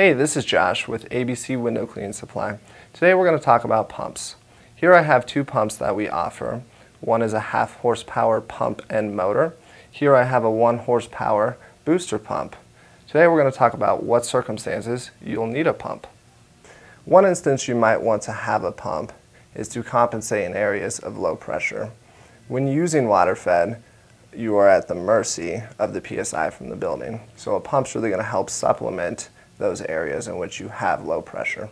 Hey, this is Josh with ABC Window Cleaning Supply. Today we're going to talk about pumps. Here I have two pumps that we offer. One is a half horsepower pump and motor. Here I have a one horsepower booster pump. Today we're going to talk about what circumstances you'll need a pump. One instance you might want to have a pump is to compensate in areas of low pressure. When using water fed, you are at the mercy of the PSI from the building. So a pump's really going to help supplement those areas in which you have low pressure.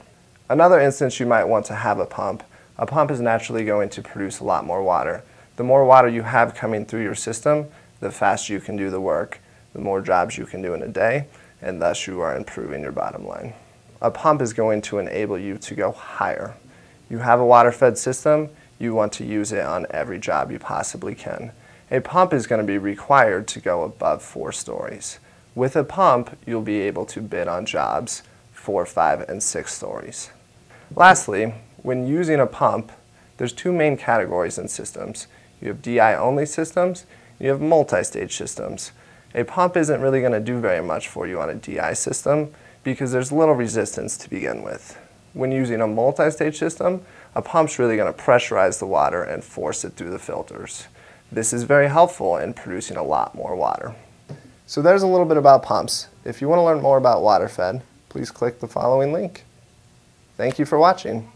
Another instance you might want to have a pump. A pump is naturally going to produce a lot more water. The more water you have coming through your system, the faster you can do the work, the more jobs you can do in a day, and thus you are improving your bottom line. A pump is going to enable you to go higher. You have a water-fed system, you want to use it on every job you possibly can. A pump is going to be required to go above four stories. With a pump, you'll be able to bid on jobs four, five, and six stories. Lastly, when using a pump, there's two main categories in systems. You have DI-only systems, you have multi-stage systems. A pump isn't really going to do very much for you on a DI system because there's little resistance to begin with. When using a multi-stage system, a pump's really going to pressurize the water and force it through the filters. This is very helpful in producing a lot more water. So there's a little bit about pumps. If you want to learn more about WaterFed, please click the following link. Thank you for watching.